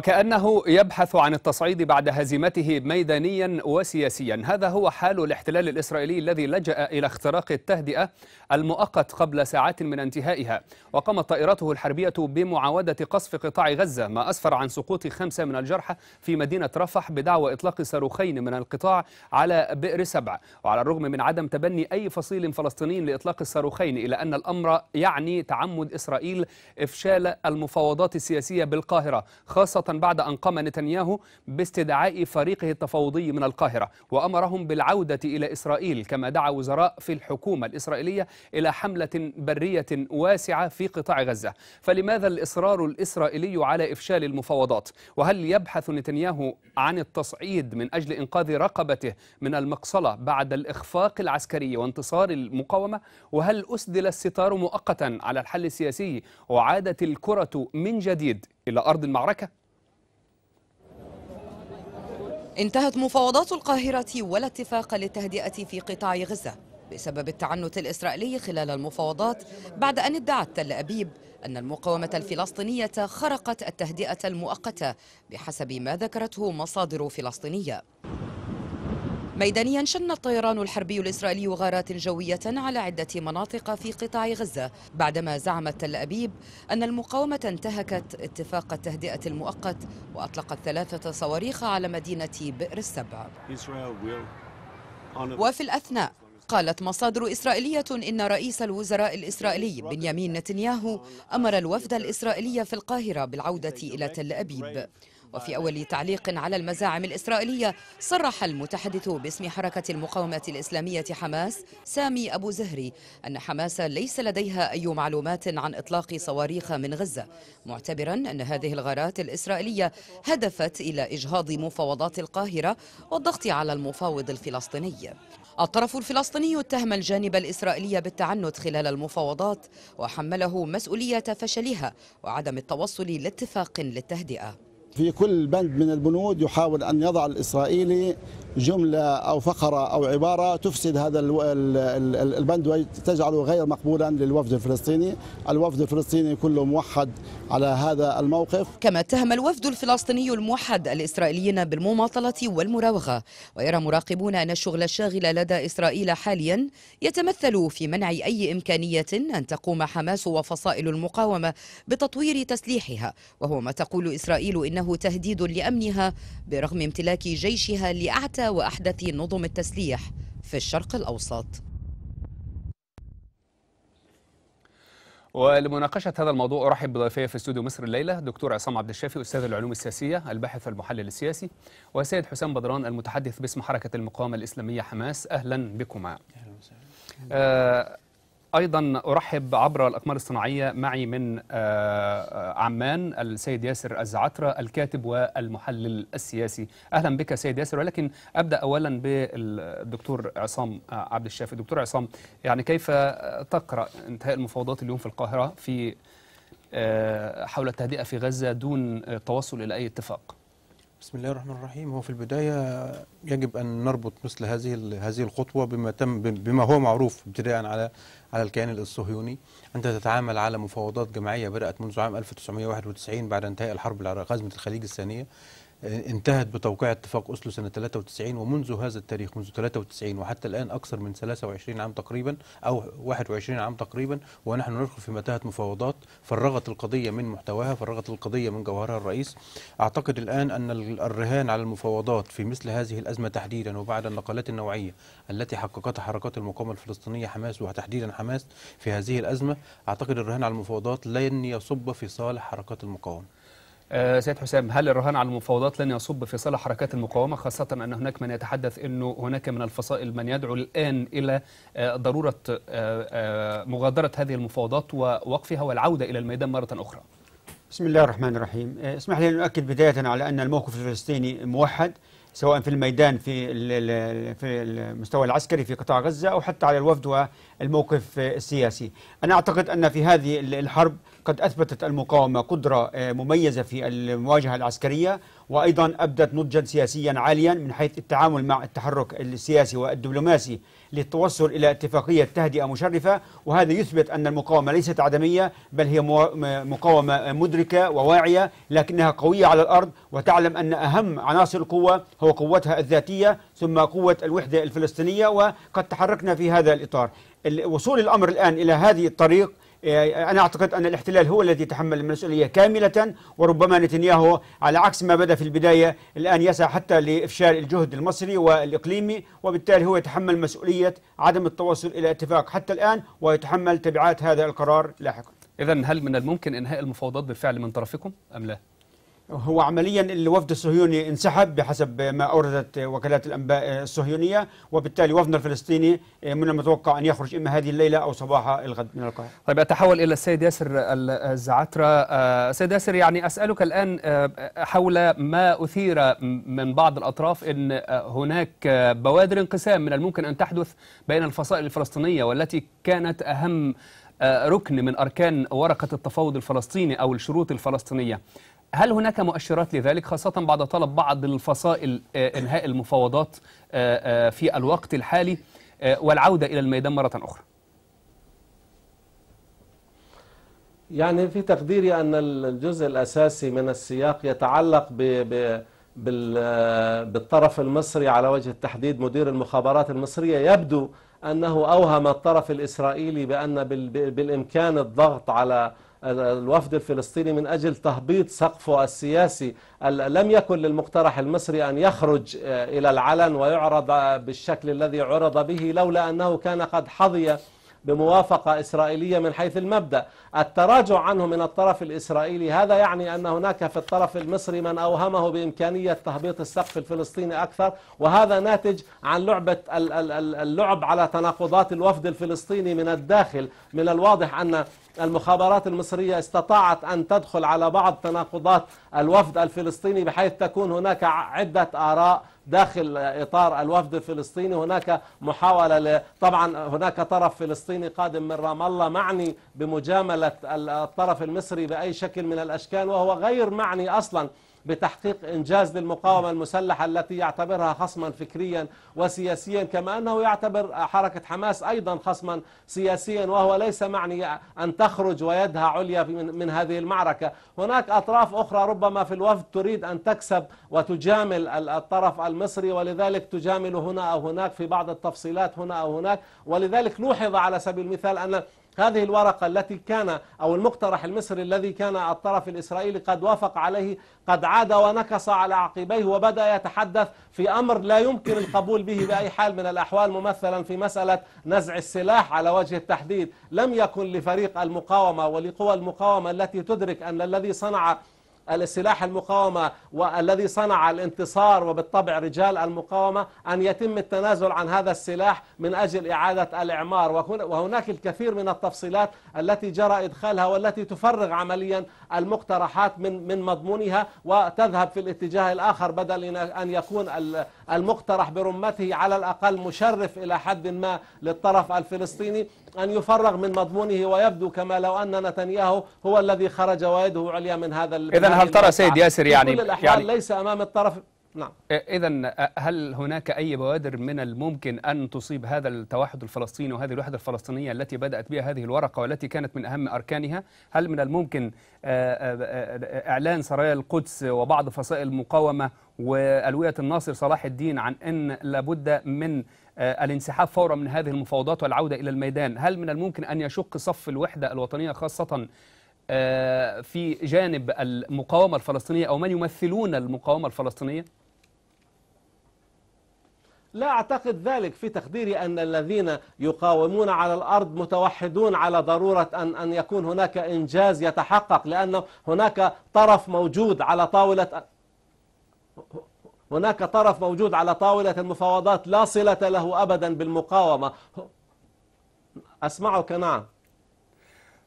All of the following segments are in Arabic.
وكأنه يبحث عن التصعيد بعد هزيمته ميدانيا وسياسيا هذا هو حال الاحتلال الإسرائيلي الذي لجأ إلى اختراق التهدئة المؤقت قبل ساعات من انتهائها وقامت طائرته الحربية بمعاودة قصف قطاع غزة ما أسفر عن سقوط خمسة من الجرحى في مدينة رفح بدعوى إطلاق صاروخين من القطاع على بئر سبع وعلى الرغم من عدم تبني أي فصيل فلسطيني لإطلاق الصاروخين إلا أن الأمر يعني تعمد إسرائيل إفشال المفاوضات السياسية بالقاهرة خاصة بعد أن قام نتنياهو باستدعاء فريقه التفاوضي من القاهرة وأمرهم بالعودة إلى إسرائيل كما دعا وزراء في الحكومة الإسرائيلية إلى حملة برية واسعة في قطاع غزة فلماذا الإصرار الإسرائيلي على إفشال المفاوضات وهل يبحث نتنياهو عن التصعيد من أجل إنقاذ رقبته من المقصلة بعد الإخفاق العسكري وانتصار المقاومة وهل أسدل الستار مؤقتا على الحل السياسي وعادت الكرة من جديد إلى أرض المعركة انتهت مفاوضات القاهرة ولا اتفاق للتهدئة في قطاع غزة بسبب التعنت الإسرائيلي خلال المفاوضات بعد أن ادعت تل أبيب أن المقاومة الفلسطينية خرقت التهدئة المؤقتة بحسب ما ذكرته مصادر فلسطينية ميدانيا شن الطيران الحربي الإسرائيلي غارات جوية على عدة مناطق في قطاع غزة بعدما زعمت تل أبيب أن المقاومة انتهكت اتفاق التهدئة المؤقت وأطلقت ثلاثة صواريخ على مدينة بئر السبع وفي الأثناء قالت مصادر إسرائيلية إن رئيس الوزراء الإسرائيلي بنيامين نتنياهو أمر الوفد الإسرائيلي في القاهرة بالعودة إلى تل أبيب وفي أول تعليق على المزاعم الإسرائيلية صرح المتحدث باسم حركة المقاومة الإسلامية حماس سامي أبو زهري أن حماس ليس لديها أي معلومات عن إطلاق صواريخ من غزة معتبرا أن هذه الغارات الإسرائيلية هدفت إلى إجهاض مفاوضات القاهرة والضغط على المفاوض الفلسطيني الطرف الفلسطيني اتهم الجانب الإسرائيلي بالتعنت خلال المفاوضات وحمله مسؤولية فشلها وعدم التوصل لاتفاق للتهدئة في كل بند من البنود يحاول أن يضع الإسرائيلي جملة أو فقرة أو عبارة تفسد هذا البند وتجعله غير مقبولا للوفد الفلسطيني الوفد الفلسطيني كله موحد على هذا الموقف كما اتهم الوفد الفلسطيني الموحد الإسرائيليين بالمماطلة والمراوغة ويرى مراقبون أن الشغل الشاغل لدى إسرائيل حاليا يتمثل في منع أي إمكانية أن تقوم حماس وفصائل المقاومة بتطوير تسليحها وهو ما تقول إسرائيل إن بأنه تهديد لأمنها برغم امتلاك جيشها لأعتى وأحدث نظم التسليح في الشرق الأوسط ولمناقشة هذا الموضوع أرحب بضيفي في استوديو مصر الليلة دكتور عصام عبد الشافي أستاذ العلوم السياسية الباحث والمحلل السياسي وسيد حسام بدران المتحدث باسم حركة المقاومة الإسلامية حماس أهلا بكما أهلا وسهلا آه، ايضا ارحب عبر الاقمار الصناعيه معي من آه، آه، عمان السيد ياسر الزعتره الكاتب والمحلل السياسي اهلا بك سيد ياسر ولكن ابدا اولا بالدكتور عصام آه، عبد الشافي دكتور عصام يعني كيف تقرا انتهاء المفاوضات اليوم في القاهره في حول التهدئه في غزه دون التوصل الى اي اتفاق بسم الله الرحمن الرحيم هو في البداية يجب أن نربط مثل هذه هذه الخطوة بما تم بما هو معروف ابتداء على على الكيان الصهيوني أنت تتعامل على مفاوضات جماعية بدأت منذ عام 1991 بعد انتهاء الحرب العراقية غزمة الخليج الثانية انتهت بتوقيع اتفاق أسلو سنة 93 ومنذ هذا التاريخ منذ 93 وحتى الآن أكثر من 23 عام تقريبا أو 21 عام تقريبا ونحن ندخل في متاهة مفاوضات فرغت القضية من محتواها فرغت القضية من جوهرها الرئيس أعتقد الآن أن الرهان على المفاوضات في مثل هذه الأزمة تحديدا وبعد النقلات النوعية التي حققتها حركات المقاومة الفلسطينية حماس وتحديدا حماس في هذه الأزمة أعتقد الرهان على المفاوضات لن يصب في صالح حركات المقاومة آه، سيد حسام هل الرهان على المفاوضات لن يصب في صالح حركات المقاومه خاصه ان هناك من يتحدث انه هناك من الفصائل من يدعو الان الى آه، ضروره آه، مغادره هذه المفاوضات ووقفها والعوده الى الميدان مره اخرى بسم الله الرحمن الرحيم اسمح لي ان اؤكد بدايه على ان الموقف الفلسطيني موحد سواء في الميدان في في المستوى العسكري في قطاع غزه او حتى على الوفد والموقف السياسي. انا اعتقد ان في هذه الحرب قد أثبتت المقاومة قدرة آه، مميزة في المواجهة العسكرية وأيضا أبدت نضجا سياسيا عاليا من حيث التعامل مع التحرك السياسي والدبلوماسي للتوصل إلى اتفاقية تهدئة مشرفة وهذا يثبت أن المقاومة ليست عدمية بل هي مقاومة مدركة وواعية لكنها قوية على الأرض وتعلم أن أهم عناصر القوة هو قوتها الذاتية ثم قوة الوحدة الفلسطينية وقد تحركنا في هذا الإطار وصول الأمر الآن إلى هذه الطريق إيه، أنا أعتقد أن الاحتلال هو الذي يتحمل المسؤولية كاملة وربما نتنياهو على عكس ما بدأ في البداية الآن يسعى حتى لإفشال الجهد المصري والإقليمي وبالتالي هو يتحمل مسؤولية عدم التوصل إلى اتفاق حتى الآن ويتحمل تبعات هذا القرار لاحقا إذا هل من الممكن إنهاء المفاوضات بالفعل من طرفكم أم لا؟ هو عمليا الوفد الصهيوني انسحب بحسب ما اوردت وكالات الانباء الصهيونيه وبالتالي وفدنا الفلسطيني من المتوقع ان يخرج اما هذه الليله او صباح الغد من القاهره. طيب اتحول الى السيد ياسر الزعتره، السيد آه، ياسر يعني اسالك الان آه، حول ما اثير من بعض الاطراف ان آه، هناك بوادر انقسام من الممكن ان تحدث بين الفصائل الفلسطينيه والتي كانت اهم ركن من اركان ورقه التفاوض الفلسطيني او الشروط الفلسطينيه. هل هناك مؤشرات لذلك خاصة بعد طلب بعض الفصائل آه، إنهاء المفاوضات آه، آه، في الوقت الحالي والعودة إلى الميدان مرة أخرى يعني في تقديري أن الجزء الأساسي من السياق يتعلق ب ب بالطرف المصري على وجه التحديد مدير المخابرات المصرية يبدو أنه أوهم الطرف الإسرائيلي بأن بالإمكان الضغط على الوفد الفلسطيني من أجل تهبيط سقفه السياسي لم يكن للمقترح المصري أن يخرج آه، إلى العلن ويعرض آه، بالشكل الذي عرض به لولا أنه كان قد حظي بموافقة إسرائيلية من حيث المبدأ التراجع عنه من الطرف الإسرائيلي هذا يعني أن هناك في الطرف المصري من أوهمه بإمكانية تهبيط السقف الفلسطيني أكثر وهذا ناتج عن لعبة اللعب على تناقضات الوفد الفلسطيني من الداخل من الواضح أن المخابرات المصرية استطاعت أن تدخل على بعض تناقضات الوفد الفلسطيني بحيث تكون هناك عدة آراء داخل إطار الوفد الفلسطيني هناك محاولة ل... طبعا هناك طرف فلسطيني قادم من رام الله معني بمجاملة الطرف المصري بأي شكل من الأشكال وهو غير معني أصلا بتحقيق إنجاز للمقاومة المسلحة التي يعتبرها خصما فكريا وسياسيا كما أنه يعتبر حركة حماس أيضا خصما سياسيا وهو ليس معني أن تخرج ويدها عليا من هذه المعركة هناك أطراف أخرى ربما في الوفد تريد أن تكسب وتجامل الطرف المصري ولذلك تجامل هنا أو هناك في بعض التفصيلات هنا أو هناك ولذلك لوحظ على سبيل المثال أن هذه الورقة التي كان أو المقترح المصري الذي كان الطرف الإسرائيلي قد وافق عليه قد عاد ونكص على عقبيه وبدأ يتحدث في أمر لا يمكن القبول به بأي حال من الأحوال ممثلا في مسألة نزع السلاح على وجه التحديد لم يكن لفريق المقاومة ولقوى المقاومة التي تدرك أن الذي صنع السلاح المقاومة والذي صنع الانتصار وبالطبع رجال المقاومة أن يتم التنازل عن هذا السلاح من أجل إعادة الإعمار وهناك الكثير من التفصيلات التي جرى إدخالها والتي تفرغ عمليا المقترحات من من مضمونها وتذهب في الاتجاه الآخر بدل أن يكون المقترح برمته على الأقل مشرف إلى حد ما للطرف الفلسطيني أن يفرغ من مضمونه ويبدو كما لو أن نتنياهو هو الذي خرج ويده عليا من هذا إذا هل ترى سيد ياسر يعني كل الأحوال يعني ليس أمام الطرف نعم إذا هل هناك أي بوادر من الممكن أن تصيب هذا التوحد الفلسطيني وهذه الوحدة الفلسطينية التي بدأت بها هذه الورقة والتي كانت من أهم أركانها هل من الممكن إعلان سرايا القدس وبعض فصائل المقاومة والويه الناصر صلاح الدين عن ان لابد من آه، الانسحاب فورا من هذه المفاوضات والعوده الى الميدان، هل من الممكن ان يشق صف الوحده الوطنيه خاصه آه، في جانب المقاومه الفلسطينيه او من يمثلون المقاومه الفلسطينيه؟ لا أعتقد ذلك في تقديري أن الذين يقاومون على الأرض متوحدون على ضرورة أن أن يكون هناك إنجاز يتحقق لأن هناك طرف موجود على طاولة هناك طرف موجود على طاولة المفاوضات لا صلة له أبدا بالمقاومة أسمعك نعم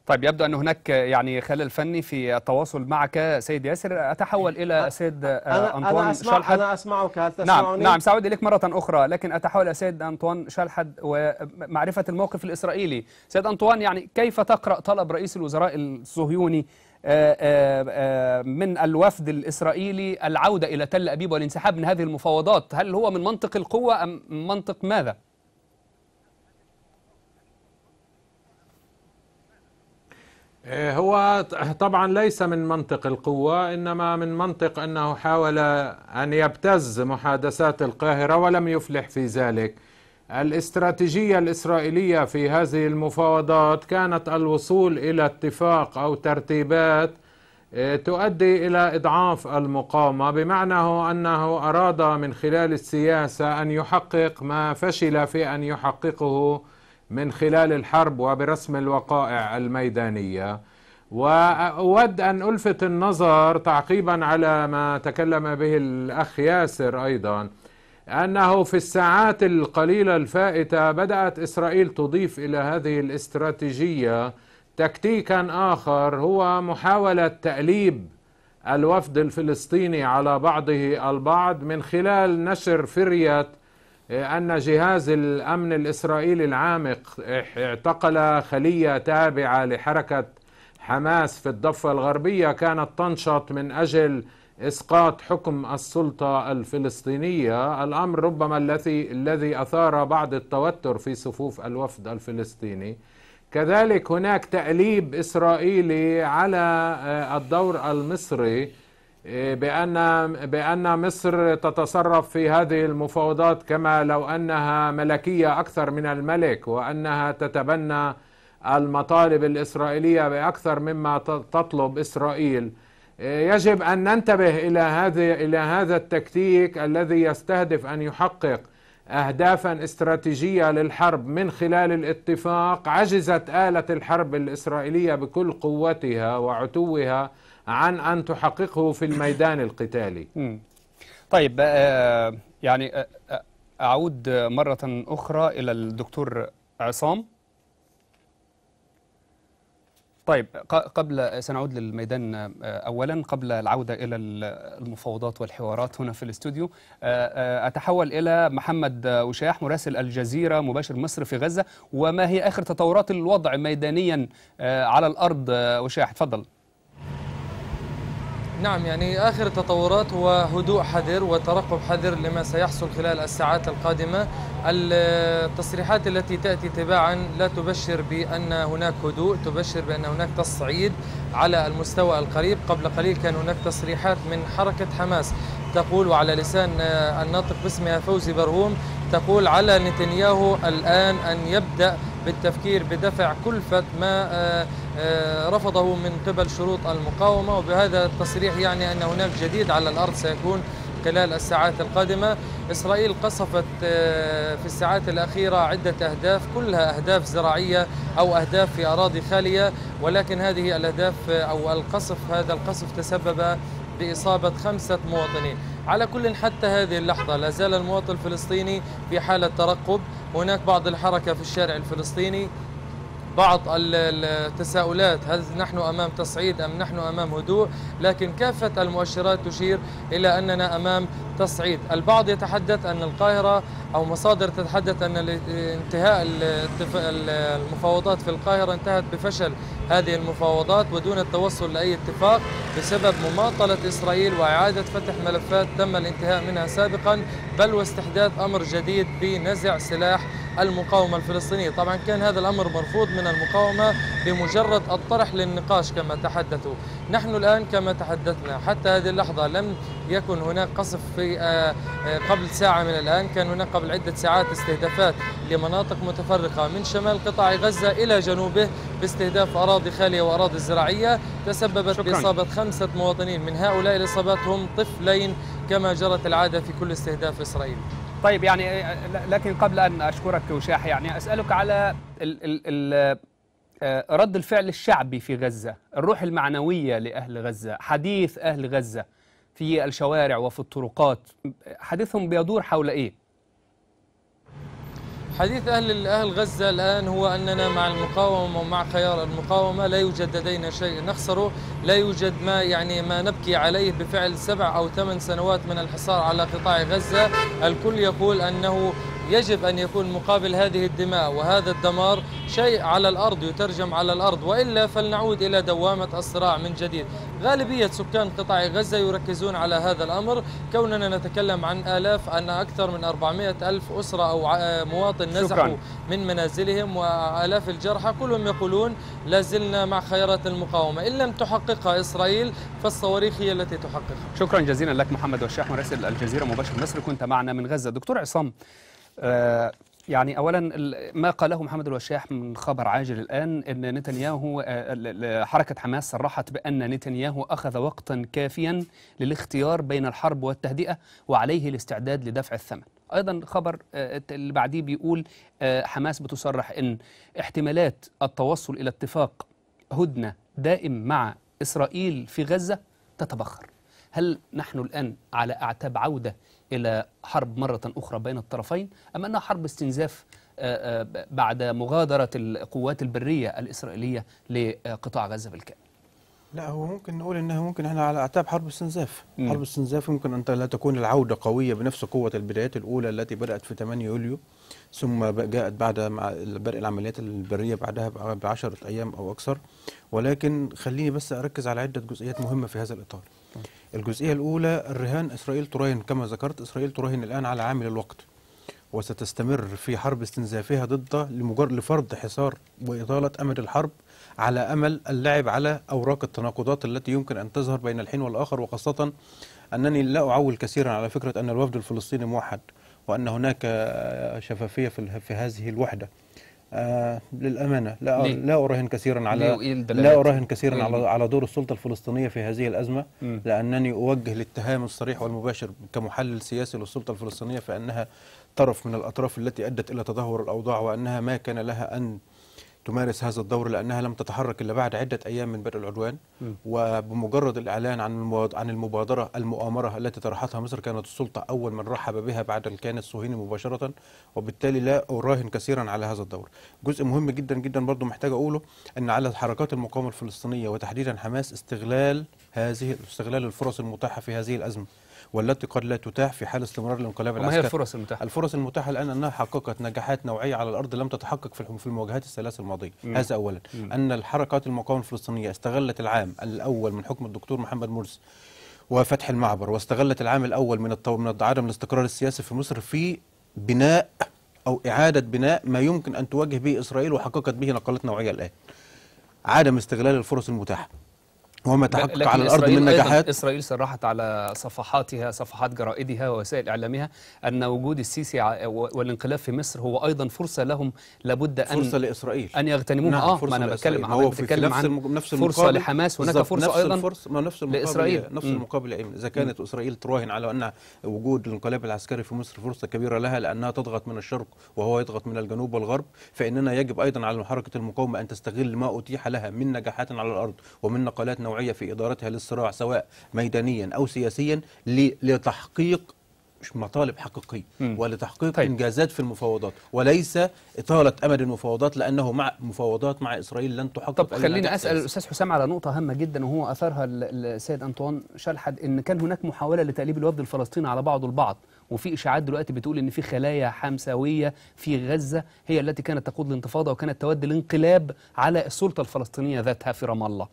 طيب يبدو أن هناك يعني خلل فني في التواصل معك سيد ياسر أتحول إلى سيد أنا أنطوان أنا شلحد أنا أسمعك هل نعم، تسمعني؟ نعم, نعم سأعود إليك مرة أخرى لكن أتحول إلى سيد أنطوان شلحد ومعرفة الموقف الإسرائيلي سيد أنطوان يعني كيف تقرأ طلب رئيس الوزراء الصهيوني آه، آه، آه، من الوفد الإسرائيلي العودة إلى تل أبيب والانسحاب من هذه المفاوضات هل هو من منطق القوة أم منطق ماذا؟ هو طبعا ليس من منطق القوة إنما من منطق أنه حاول أن يبتز محادثات القاهرة ولم يفلح في ذلك الاستراتيجية الإسرائيلية في هذه المفاوضات كانت الوصول إلى اتفاق أو ترتيبات آه، تؤدي إلى إضعاف المقاومة بمعنى أنه أراد من خلال السياسة أن يحقق ما فشل في أن يحققه من خلال الحرب وبرسم الوقائع الميدانية وأود أن ألفت النظر تعقيبا على ما تكلم به الأخ ياسر أيضا أنه في الساعات القليلة الفائتة بدأت إسرائيل تضيف إلى هذه الاستراتيجية تكتيكا آخر هو محاولة تأليب الوفد الفلسطيني على بعضه البعض من خلال نشر فرية آه، أن جهاز الأمن الإسرائيلي العامق اعتقل خلية تابعة لحركة حماس في الضفة الغربية كانت تنشط من أجل اسقاط حكم السلطه الفلسطينيه الامر ربما الذي الذي اثار بعض التوتر في صفوف الوفد الفلسطيني كذلك هناك تأليب إسرائيلي على آه، الدور المصري آه، بأن بأن مصر تتصرف في هذه المفاوضات كما لو أنها ملكية أكثر من الملك وأنها تتبنى المطالب الإسرائيلية بأكثر مما تطلب إسرائيل يجب ان ننتبه الى هذه الى هذا التكتيك الذي يستهدف ان يحقق اهدافا استراتيجيه للحرب من خلال الاتفاق عجزت اله الحرب الاسرائيليه بكل قوتها وعتوها عن ان تحققه في الميدان القتالي. طيب آه، يعني آه، آه، اعود مره اخرى الى الدكتور عصام طيب قبل سنعود للميدان آه، اولا قبل العوده الى المفاوضات والحوارات هنا في الاستوديو آه، آه، اتحول الى محمد وشاح مراسل الجزيره مباشر مصر في غزه وما هي اخر تطورات الوضع ميدانيا على الارض وشاح تفضل نعم يعني آخر التطورات هو هدوء حذر وترقب حذر لما سيحصل خلال الساعات القادمة التصريحات التي تأتي تباعا لا تبشر بأن هناك هدوء تبشر بأن هناك تصعيد على المستوى القريب قبل قليل كان هناك تصريحات من حركة حماس تقول وعلى لسان الناطق باسمها فوزي برهوم تقول على نتنياهو الآن أن يبدأ بالتفكير بدفع كلفة ما آه، آه، رفضه من قبل شروط المقاومة وبهذا التصريح يعني أن هناك جديد على الأرض سيكون خلال الساعات القادمة إسرائيل قصفت آه، في الساعات الأخيرة عدة أهداف كلها أهداف زراعية أو أهداف في أراضي خالية ولكن هذه الأهداف آه، أو القصف هذا القصف تسبب بإصابة خمسة مواطنين على كل حتى هذه اللحظة لا زال المواطن الفلسطيني في حالة ترقب هناك بعض الحركة في الشارع الفلسطيني بعض التساؤلات هل نحن أمام تصعيد أم نحن أمام هدوء لكن كافة المؤشرات تشير إلى أننا أمام تصعيد البعض يتحدث أن القاهرة أو مصادر تتحدث أن انتهاء المفاوضات في القاهرة انتهت بفشل هذه المفاوضات ودون التوصل لأي اتفاق بسبب مماطلة إسرائيل وإعادة فتح ملفات تم الانتهاء منها سابقا بل واستحداث أمر جديد بنزع سلاح المقاومة الفلسطينية طبعا كان هذا الأمر مرفوض من المقاومة بمجرد الطرح للنقاش كما تحدثوا نحن الآن كما تحدثنا حتى هذه اللحظة لم يكن هناك قصف في آه، آه، قبل ساعة من الآن كان هناك قبل عدة ساعات استهدافات لمناطق متفرقة من شمال قطاع غزة إلى جنوبه باستهداف أراضي خالية وأراضي زراعية تسببت شكرا. بإصابة خمسة مواطنين من هؤلاء الإصابات هم طفلين كما جرت العادة في كل استهداف إسرائيل طيب يعني آه، آه، لكن قبل ان اشكرك وشاح يعني اسالك على ال ال ال آه، رد الفعل الشعبي في غزه، الروح المعنويه لاهل غزه، حديث اهل غزه في الشوارع وفي الطرقات، حديثهم بيدور حول ايه؟ حديث أهل أهل غزة الآن هو أننا مع المقاومة ومع خيار المقاومة لا يوجد لدينا شيء نخسره لا يوجد ما يعني ما نبكي عليه بفعل سبع أو ثمان سنوات من الحصار على قطاع غزة الكل يقول أنه يجب أن يكون مقابل هذه الدماء وهذا الدمار شيء على الأرض يترجم على الأرض وإلا فلنعود إلى دوامة الصراع من جديد غالبية سكان قطاع غزة يركزون على هذا الأمر كوننا نتكلم عن آلاف أن أكثر من 400 ألف أسرة أو مواطن نزحوا من منازلهم وآلاف الجرحى كلهم يقولون لازلنا مع خيارات المقاومة إن لم تحققها إسرائيل فالصواريخ هي التي تحققها شكرا جزيلا لك محمد والشاح مرسل الجزيرة مباشر مصر كنت معنا من غزة دكتور عصام آه، يعني اولا ما قاله محمد الوشاح من خبر عاجل الان ان نتنياهو آه، حركه حماس صرحت بان نتنياهو اخذ وقتا كافيا للاختيار بين الحرب والتهدئه وعليه الاستعداد لدفع الثمن. ايضا خبر آه، اللي بعديه بيقول حماس بتصرح ان احتمالات التوصل الى اتفاق هدنه دائم مع اسرائيل في غزه تتبخر. هل نحن الان على اعتاب عوده إلى حرب مرة أخرى بين الطرفين أم أنها حرب استنزاف آه، آه، بعد مغادرة القوات البرية الإسرائيلية لقطاع غزة بالكامل لا هو ممكن نقول انها ممكن احنا على اعتاب حرب استنزاف، حرب استنزاف ممكن ان لا تكون العوده قويه بنفس قوه البدايات الاولى التي بدات في 8 يوليو ثم جاءت بعد مع بدء العمليات البريه بعدها ب 10 ايام او اكثر ولكن خليني بس اركز على عده جزئيات مهمه في هذا الاطار. الجزئية الأولى الرهان إسرائيل تراهن كما ذكرت إسرائيل تراهن الآن على عامل الوقت وستستمر في حرب استنزافها ضد لمجرد لفرض حصار وإطالة أمد الحرب على أمل اللعب على أوراق التناقضات التي يمكن أن تظهر بين الحين والآخر وخاصة أنني لا أعول كثيرا على فكرة أن الوفد الفلسطيني موحد وأن هناك شفافية في هذه الوحدة آه، للأمانة لا ليه؟ لا أراهن كثيرا على لا أراهن كثيرا على على دور السلطة الفلسطينية في هذه الأزمة لأنني أوجه الاتهام الصريح والمباشر كمحلل سياسي للسلطة الفلسطينية فأنها طرف من الأطراف التي أدت إلى تدهور الأوضاع وأنها ما كان لها أن تمارس هذا الدور لانها لم تتحرك الا بعد عده ايام من بدء العدوان م. وبمجرد الاعلان عن عن المبادره المؤامره التي طرحتها مصر كانت السلطه اول من رحب بها بعد الكيان الصهيوني مباشره وبالتالي لا اراهن كثيرا على هذا الدور. جزء مهم جدا جدا برضه محتاج اقوله ان على حركات المقاومه الفلسطينيه وتحديدا حماس استغلال هذه استغلال الفرص المتاحه في هذه الازمه. والتي قد لا تتاح في حال استمرار الانقلاب العسكري. ما هي الفرص المتاحة؟ الفرص المتاحة الآن أنها حققت نجاحات نوعية على الأرض لم تتحقق في المواجهات الثلاث الماضية، هذا أولا، مم. أن الحركات المقاومة الفلسطينية استغلت العام الأول من حكم الدكتور محمد مرسي وفتح المعبر واستغلت العام الأول من الطو... من عدم الاستقرار السياسي في مصر في بناء أو إعادة بناء ما يمكن أن تواجه به إسرائيل وحققت به نقلات نوعية الآن. عدم استغلال الفرص المتاحة وما تحقق على الارض من نجاحات اسرائيل صرحت على صفحاتها صفحات جرائدها ووسائل اعلامها ان وجود السيسي والانقلاب في مصر هو ايضا فرصه لهم لابد ان فرصه لاسرائيل ان يغتنموها نعم اه فرصة ما انا بتكلم هو بتكلم عن نفس فرصه لحماس هناك فرصه نفس ايضا الفرص ما نفس لاسرائيل نفس المقابله اذا كانت اسرائيل تراهن على ان وجود الانقلاب العسكري في مصر فرصه كبيره لها لانها تضغط من الشرق وهو يضغط من الجنوب والغرب فاننا يجب ايضا على حركه المقاومه ان تستغل ما اتيح لها من نجاحات على الارض ومن نقلات نوعية في إدارتها للصراع سواء ميدانيا أو سياسيا لتحقيق مطالب حقيقية ولتحقيق طيب. إنجازات في المفاوضات وليس إطالة أمد المفاوضات لأنه مع مفاوضات مع إسرائيل لن تحقق طب خليني أسأل الاستاذ حسام على نقطة هامة جدا وهو اثرها السيد أنطوان شلحد إن كان هناك محاولة لتقليب الوفد الفلسطيني على بعضه البعض وفي اشاعات دلوقتي بتقول ان في خلايا حمساويه في غزه هي التي كانت تقود الانتفاضه وكانت تود الانقلاب على السلطه الفلسطينيه ذاتها في رام الله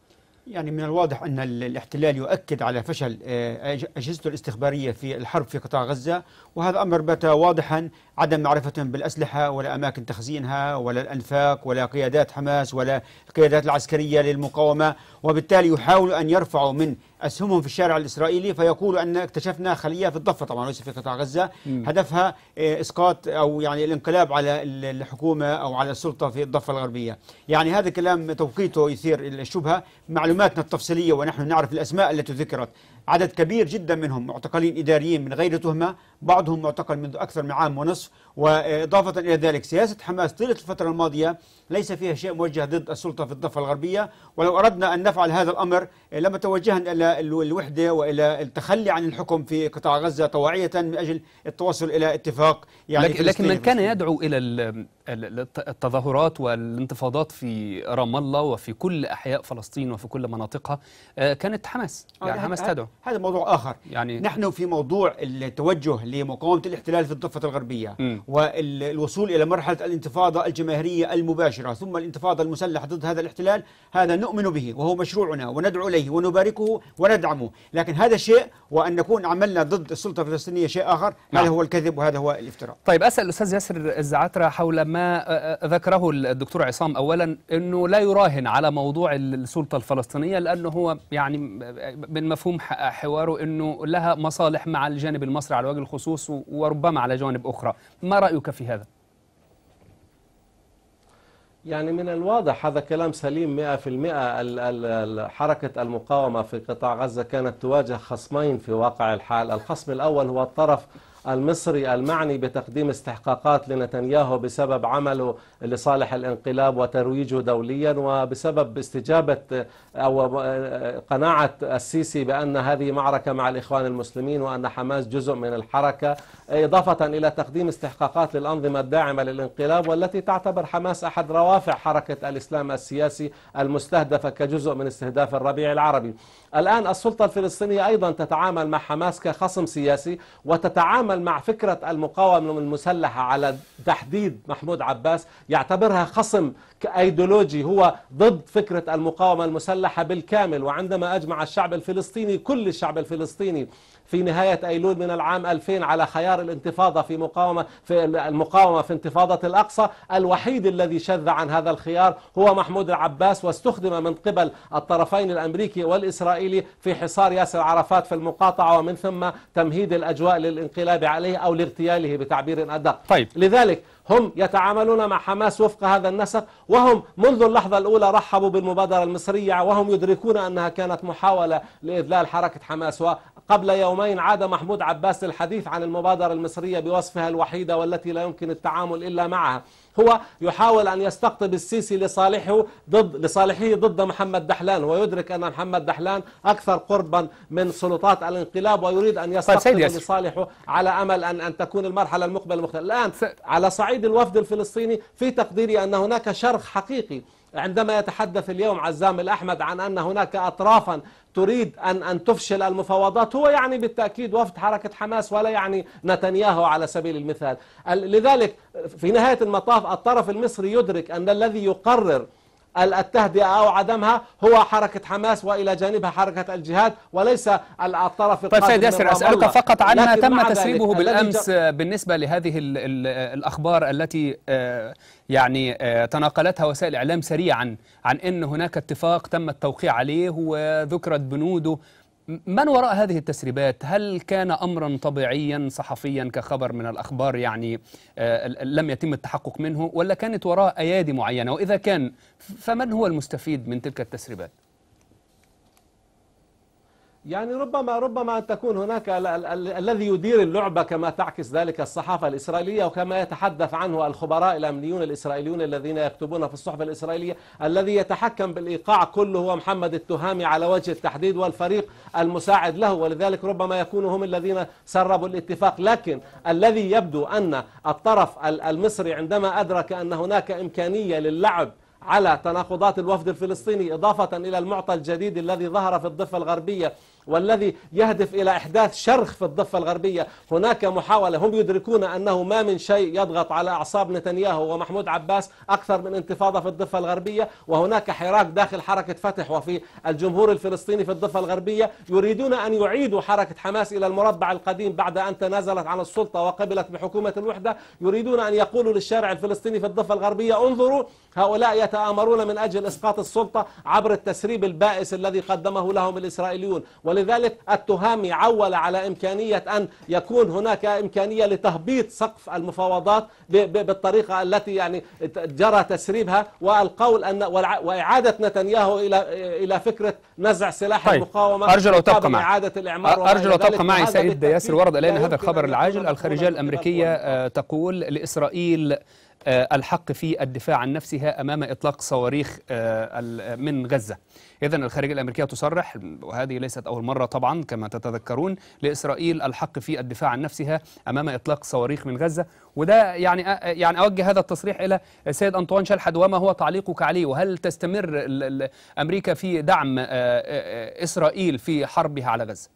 يعني من الواضح أن الاحتلال يؤكد على فشل آه، أجهزته الاستخبارية في الحرب في قطاع غزة وهذا أمر بات واضحا عدم معرفتهم بالأسلحة ولا أماكن تخزينها ولا الأنفاق ولا قيادات حماس ولا القيادات العسكرية للمقاومة وبالتالي يحاولوا أن يرفعوا من أسهمهم في الشارع الإسرائيلي فيقولوا أن اكتشفنا خلية في الضفة طبعا ليس في قطاع غزة هدفها آه، إسقاط أو يعني الانقلاب على الحكومة أو على السلطة في الضفة الغربية يعني هذا كلام توقيته يثير الشبهة معلوماتنا التفصيلية ونحن نعرف الأسماء التي ذكرت عدد كبير جدا منهم معتقلين إداريين من غير تهمة بعضهم معتقل منذ أكثر من عام ونصف وإضافة إلى ذلك سياسة حماس طيلة الفترة الماضية ليس فيها شيء موجه ضد السلطة في الضفة الغربية ولو أردنا أن نفعل هذا الأمر لما توجهنا إلى الوحدة وإلى التخلي عن الحكم في قطاع غزة طواعية من أجل التوصل إلى اتفاق يعني لكن, لكن من كان يدعو إلى التظاهرات والانتفاضات في رام الله وفي كل أحياء فلسطين وفي كل مناطقها آه، كانت حماس آه، يعني, يعني حماس آه، تدعو هذا موضوع آخر يعني نحن في موضوع التوجه لمقاومة الاحتلال في الضفة الغربية م. والوصول إلى مرحلة الانتفاضة الجماهيرية المباشرة ثم الانتفاضة المسلحة ضد هذا الاحتلال هذا نؤمن به وهو مشروعنا وندعو إليه ونباركه وندعمه لكن هذا شيء وأن نكون عملنا ضد السلطة الفلسطينية شيء آخر نعم. هذا هو الكذب وهذا هو الافتراء طيب أسأل الأستاذ ياسر الزعتره حول ما ذكره الدكتور عصام أولا أنه لا يراهن على موضوع السلطة الفلسطينية لأنه هو يعني من مفهوم حواره أنه لها مصالح مع الجانب المصري على وجه الخصوص وربما على جوانب أخرى ما رأيك في هذا؟ يعني من الواضح هذا كلام سليم 100% حركة المقاومة في قطاع غزة كانت تواجه خصمين في واقع الحال الخصم الأول هو الطرف المصري المعني بتقديم استحقاقات لنتنياهو بسبب عمله لصالح الانقلاب وترويجه دوليا وبسبب استجابة أو قناعة السيسي بأن هذه معركة مع الإخوان المسلمين وأن حماس جزء من الحركة إضافة إلى تقديم استحقاقات للأنظمة الداعمة للانقلاب والتي تعتبر حماس أحد روافع حركة الإسلام السياسي المستهدفة كجزء من استهداف الربيع العربي الآن السلطة الفلسطينية أيضا تتعامل مع حماس كخصم سياسي وتتعامل مع فكرة المقاومة المسلحة على تحديد محمود عباس يعتبرها خصم كأيدولوجي هو ضد فكرة المقاومة المسلحة بالكامل وعندما أجمع الشعب الفلسطيني كل الشعب الفلسطيني في نهاية أيلول من العام 2000 على خيار الانتفاضة في مقاومة في المقاومة في انتفاضة الأقصى الوحيد الذي شذ عن هذا الخيار هو محمود العباس واستخدم من قبل الطرفين الأمريكي والإسرائيلي في حصار ياسر عرفات في المقاطعة ومن ثم تمهيد الأجواء للانقلاب عليه أو لاغتياله بتعبير أدق طيب. لذلك هم يتعاملون مع حماس وفق هذا النسق وهم منذ اللحظة الأولى رحبوا بالمبادرة المصرية وهم يدركون أنها كانت محاولة لإذلال حركة حماس قبل يومين عاد محمود عباس للحديث عن المبادرة المصرية بوصفها الوحيدة والتي لا يمكن التعامل إلا معها هو يحاول أن يستقطب السيسي لصالحه ضد لصالحه ضد محمد دحلان ويدرك أن محمد دحلان أكثر قربا من سلطات الانقلاب ويريد أن طيب، يستقطب لصالحه على أمل أن أن تكون المرحلة المقبلة مختلفة الآن على صعيد الوفد الفلسطيني في تقديري أن هناك شرخ حقيقي عندما يتحدث اليوم عزام الأحمد عن أن هناك أطرافا تريد أن, أن تفشل المفاوضات هو يعني بالتأكيد وفد حركة حماس ولا يعني نتنياهو على سبيل المثال لذلك في نهاية المطاف الطرف المصري يدرك أن الذي يقرر التهدئة أو عدمها هو حركة حماس وإلى جانبها حركة الجهاد وليس الطرف طيب سيد ياسر أسألك فقط عن ما تم تسريبه بالأمس بالنسبة لهذه الـ الـ الأخبار التي آه، يعني آه، تناقلتها وسائل الإعلام سريعا عن أن هناك اتفاق تم التوقيع عليه وذكرت بنوده من وراء هذه التسريبات هل كان امرا طبيعيا صحفيا كخبر من الاخبار يعني آه، لم يتم التحقق منه ولا كانت وراء ايادي معينه واذا كان فمن هو المستفيد من تلك التسريبات يعني ربما ربما أن تكون هناك ال ال ال الذي يدير اللعبة كما تعكس ذلك الصحافة الإسرائيلية وكما يتحدث عنه الخبراء الأمنيون الإسرائيليون الذين يكتبون في الصحف الإسرائيلية الذي يتحكم بالإيقاع كله هو محمد التهامي على وجه التحديد والفريق المساعد له ولذلك ربما يكونوا هم الذين سربوا الاتفاق لكن الذي يبدو أن الطرف المصري عندما أدرك أن هناك إمكانية للعب على تناقضات الوفد الفلسطيني إضافة إلى المعطى الجديد الذي ظهر في الضفة الغربية والذي يهدف إلى إحداث شرخ في الضفة الغربية هناك محاولة هم يدركون أنه ما من شيء يضغط على أعصاب نتنياهو ومحمود عباس أكثر من انتفاضة في الضفة الغربية وهناك حراك داخل حركة فتح وفي الجمهور الفلسطيني في الضفة الغربية يريدون أن يعيدوا حركة حماس إلى المربع القديم بعد أن تنازلت عن السلطة وقبلت بحكومة الوحدة يريدون أن يقولوا للشارع الفلسطيني في الضفة الغربية انظروا هؤلاء يتآمرون من أجل إسقاط السلطة عبر التسريب البائس الذي قدمه لهم الإسرائيليون ولذلك التهامي عول على إمكانية أن يكون هناك إمكانية لتهبيط سقف المفاوضات بالطريقة التي يعني جرى تسريبها والقول أن وإعادة نتنياهو إلى إلى فكرة نزع سلاح طيب. المقاومة أرجو لو تبقى معي إعادة الإعمار أرجو لو تبقى معي سيد ياسر ورد إلينا هذا الخبر العاجل الخارجية الأمريكية آه، تقول لإسرائيل آه، الحق في الدفاع عن نفسها امام اطلاق صواريخ آه، من غزه. اذا الخارجيه الامريكيه تصرح وهذه ليست اول مره طبعا كما تتذكرون لاسرائيل الحق في الدفاع عن نفسها امام اطلاق صواريخ من غزه وده يعني آه، يعني اوجه هذا التصريح الى السيد انطوان شلحد وما هو تعليقك عليه وهل تستمر امريكا في دعم اسرائيل في حربها على غزه؟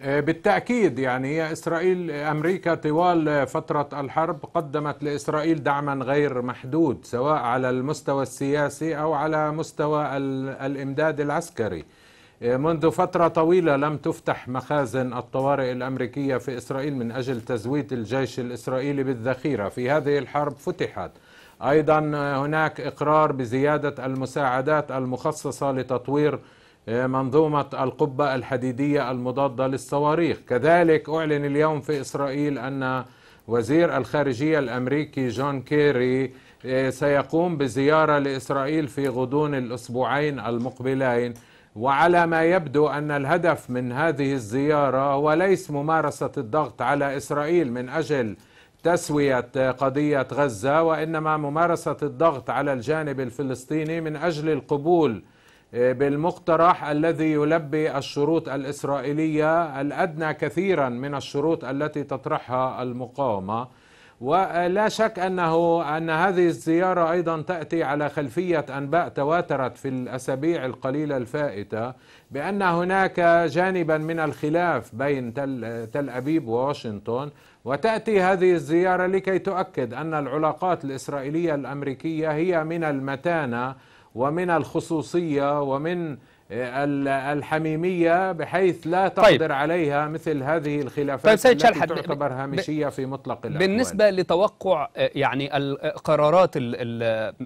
آه، بالتأكيد يعني هي إسرائيل أمريكا طوال فترة الحرب قدمت لإسرائيل دعما غير محدود سواء على المستوى السياسي أو على مستوى الإمداد العسكري آه، منذ فترة طويلة لم تفتح مخازن الطوارئ الأمريكية في إسرائيل من أجل تزويد الجيش الإسرائيلي بالذخيرة في هذه الحرب فتحت أيضا آه، هناك إقرار بزيادة المساعدات المخصصة لتطوير منظومة القبة الحديدية المضادة للصواريخ كذلك أعلن اليوم في إسرائيل أن وزير الخارجية الأمريكي جون كيري آه، سيقوم بزيارة لإسرائيل في غضون الأسبوعين المقبلين وعلى ما يبدو أن الهدف من هذه الزيارة هو ليس ممارسة الضغط على إسرائيل من أجل تسوية قضية غزة وإنما ممارسة الضغط على الجانب الفلسطيني من أجل القبول بالمقترح الذي يلبي الشروط الاسرائيليه الادنى كثيرا من الشروط التي تطرحها المقاومه ولا شك انه ان هذه الزياره ايضا تاتي على خلفيه انباء تواترت في الاسابيع القليله الفائته بان هناك جانبا من الخلاف بين تل, تل ابيب وواشنطن وتاتي هذه الزياره لكي تؤكد ان العلاقات الاسرائيليه الامريكيه هي من المتانه ومن الخصوصيه ومن الحميمية بحيث لا طيب. تقدر طيب. عليها مثل هذه الخلافات طيب التي تعتبر هامشية في مطلق الأحوال بالنسبة لتوقع آه، يعني القرارات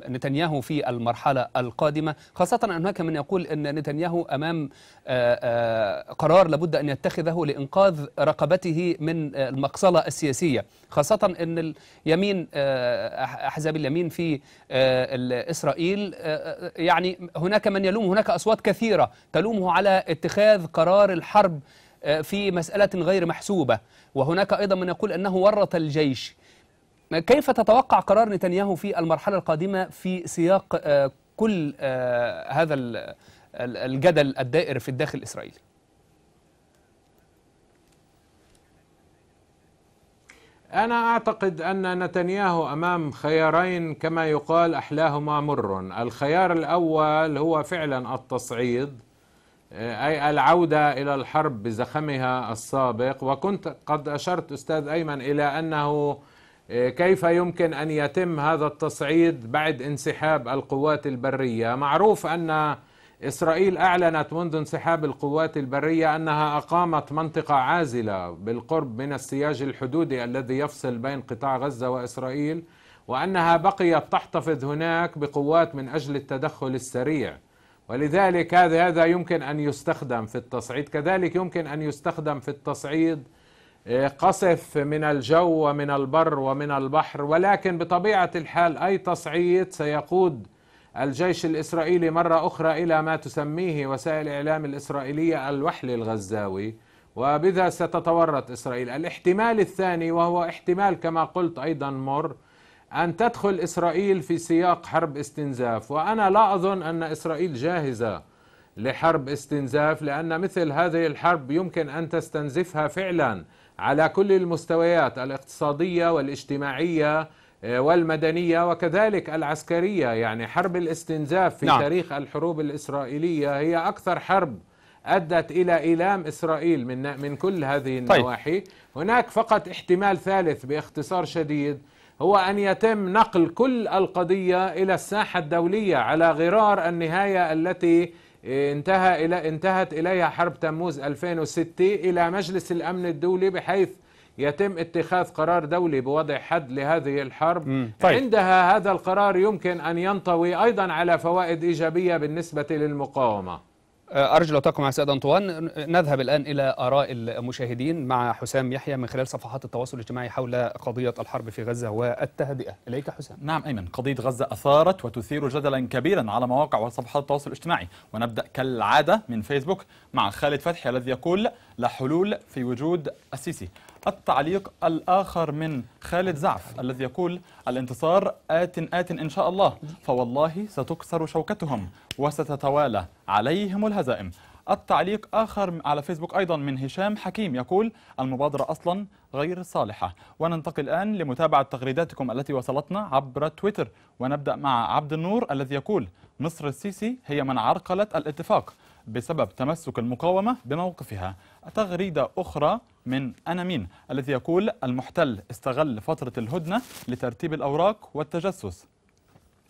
نتنياهو في المرحلة القادمة خاصة أن هناك من يقول أن نتنياهو أمام آه، آه، قرار لابد أن يتخذه لإنقاذ رقبته من المقصلة السياسية خاصة أن اليمين أحزاب اليمين في إسرائيل يعني هناك من يلوم هناك أصوات كثيرة كثيرة تلومه على اتخاذ قرار الحرب آه، في مسألة غير محسوبة وهناك أيضا من يقول أنه ورط الجيش آه، كيف تتوقع قرار نتنياهو في المرحلة القادمة في سياق آه، كل هذا الجدل الدائر في الداخل الإسرائيلي أنا أعتقد أن نتنياهو أمام خيارين كما يقال أحلاهما مر الخيار الأول هو فعلا التصعيد آه، أي العودة إلى الحرب بزخمها السابق وكنت قد أشرت أستاذ أيمن إلى أنه آه، كيف يمكن أن يتم هذا التصعيد بعد انسحاب القوات البرية معروف أن إسرائيل أعلنت منذ انسحاب القوات البرية أنها أقامت منطقة عازلة بالقرب من السياج الحدودي الذي يفصل بين قطاع غزة وإسرائيل وأنها بقيت تحتفظ هناك بقوات من أجل التدخل السريع ولذلك هذا هذا يمكن أن يستخدم في التصعيد كذلك يمكن أن يستخدم في التصعيد آه، قصف من الجو ومن البر ومن البحر ولكن بطبيعة الحال أي تصعيد سيقود الجيش الإسرائيلي مرة أخرى إلى ما تسميه وسائل الإعلام الإسرائيلية الوحل الغزاوي وبذا ستتورط إسرائيل الاحتمال الثاني وهو احتمال كما قلت أيضا مر أن تدخل إسرائيل في سياق حرب استنزاف وأنا لا أظن أن إسرائيل جاهزة لحرب استنزاف لأن مثل هذه الحرب يمكن أن تستنزفها فعلا على كل المستويات الاقتصادية والاجتماعية آه، والمدنية وكذلك العسكرية يعني حرب الاستنزاف في نعم. تاريخ الحروب الإسرائيلية هي أكثر حرب أدت إلى إيلام إسرائيل من من كل هذه طيب. النواحي طيب. هناك فقط احتمال ثالث باختصار شديد هو أن يتم نقل كل القضية إلى الساحة الدولية على غرار النهاية التي آه، انتهى إلى انتهت إليها حرب تموز 2006 إلى مجلس الأمن الدولي بحيث يتم اتخاذ قرار دولي بوضع حد لهذه الحرب طيب. عندها هذا القرار يمكن أن ينطوي أيضا على فوائد إيجابية بالنسبة للمقاومة أه، أرجو لو تقم مع السيد أنطوان نذهب الآن إلى آراء المشاهدين مع حسام يحيى من خلال صفحات التواصل الاجتماعي حول قضية الحرب في غزة والتهدئة إليك حسام نعم أيمن قضية غزة أثارت وتثير جدلا كبيرا على مواقع وصفحات التواصل الاجتماعي ونبدأ كالعادة من فيسبوك مع خالد فتحي الذي يقول لا حلول في وجود السيسي التعليق الآخر من خالد زعف الذي يقول الانتصار آت آت إن شاء الله فوالله ستكسر شوكتهم وستتوالى عليهم الهزائم التعليق آخر على فيسبوك أيضا من هشام حكيم يقول المبادرة أصلا غير صالحة وننتقل الآن لمتابعة تغريداتكم التي وصلتنا عبر تويتر ونبدأ مع عبد النور الذي يقول مصر السيسي هي من عرقلت الاتفاق بسبب تمسك المقاومة بموقفها تغريدة أخرى من أنا مين الذي يقول المحتل استغل فترة الهدنة لترتيب الأوراق والتجسس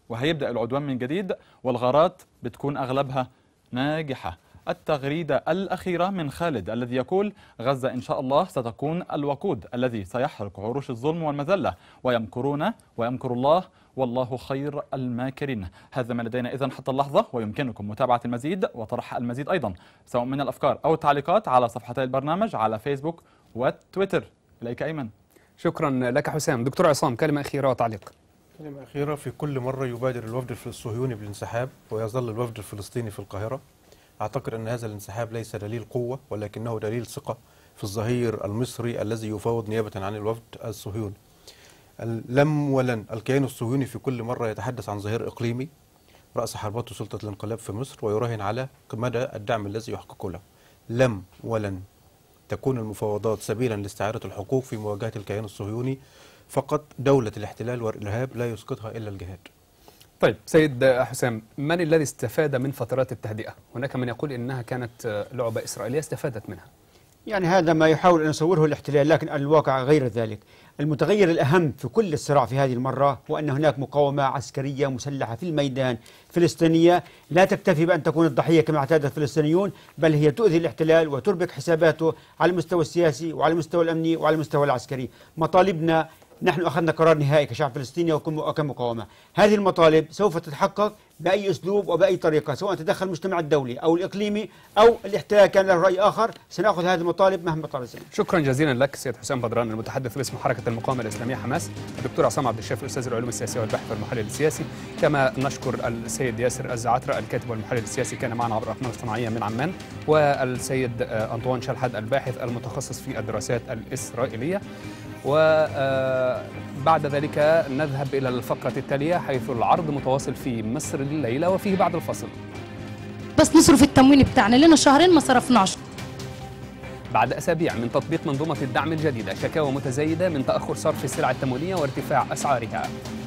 وهيبدأ العدوان من جديد والغارات بتكون أغلبها ناجحة التغريدة الأخيرة من خالد الذي يقول غزة إن شاء الله ستكون الوقود الذي سيحرق عروش الظلم والمذلة ويمكرون ويمكر الله والله خير الماكرين هذا ما لدينا إذا حتى اللحظة ويمكنكم متابعة المزيد وطرح المزيد أيضا سواء من الأفكار أو التعليقات على صفحتي البرنامج على فيسبوك وتويتر إليك أيمن شكرا لك حسام دكتور عصام كلمة أخيرة وتعليق كلمة أخيرة في كل مرة يبادر الوفد الصهيوني بالانسحاب ويظل الوفد الفلسطيني في القاهرة أعتقد أن هذا الانسحاب ليس دليل قوة ولكنه دليل ثقة في الظهير المصري الذي يفاوض نيابة عن الوفد الصهيوني لم ولن الكيان الصهيوني في كل مرة يتحدث عن ظهير إقليمي رأس حربته سلطة الانقلاب في مصر ويراهن على مدى الدعم الذي يحقق له لم ولن تكون المفاوضات سبيلا لاستعارة الحقوق في مواجهة الكيان الصهيوني فقط دولة الاحتلال والإرهاب لا يسقطها إلا الجهاد طيب سيد حسام من الذي استفاد من فترات التهدئة؟ هناك من يقول إنها كانت لعبة إسرائيلية استفادت منها يعني هذا ما يحاول أن يصوره الاحتلال لكن الواقع غير ذلك المتغير الأهم في كل الصراع في هذه المرة هو أن هناك مقاومة عسكرية مسلحة في الميدان فلسطينية لا تكتفي بأن تكون الضحية كما اعتاد الفلسطينيون بل هي تؤذي الاحتلال وتربك حساباته على المستوى السياسي وعلى المستوى الأمني وعلى المستوى العسكري مطالبنا نحن أخذنا قرار نهائي كشعب فلسطيني وكمقاومة هذه المطالب سوف تتحقق بأي أسلوب وبأي طريقة سواء تدخل المجتمع الدولي أو الإقليمي أو الاحتلال كان له رأي آخر سنأخذ هذه المطالب مهما طال الزمن شكرا جزيلا لك سيد حسام بدران المتحدث باسم حركة المقاومة الإسلامية حماس الدكتور عصام عبد الشافي أستاذ العلوم السياسية والبحث والمحلل السياسي كما نشكر السيد ياسر الزعترة الكاتب والمحلل السياسي كان معنا عبر الاقمار الصناعيه من عمان والسيد أنطوان شلحد الباحث المتخصص في الدراسات الإسرائيلية وبعد آه، ذلك نذهب إلى الفقرة التالية حيث العرض متواصل في مصر الليلة وفيه بعد الفصل بس نصرف التموين بتاعنا لنا شهرين ما صرفناش بعد أسابيع من تطبيق منظومة الدعم الجديدة شكاوى متزايدة من تأخر صرف السلع التموينية وارتفاع أسعارها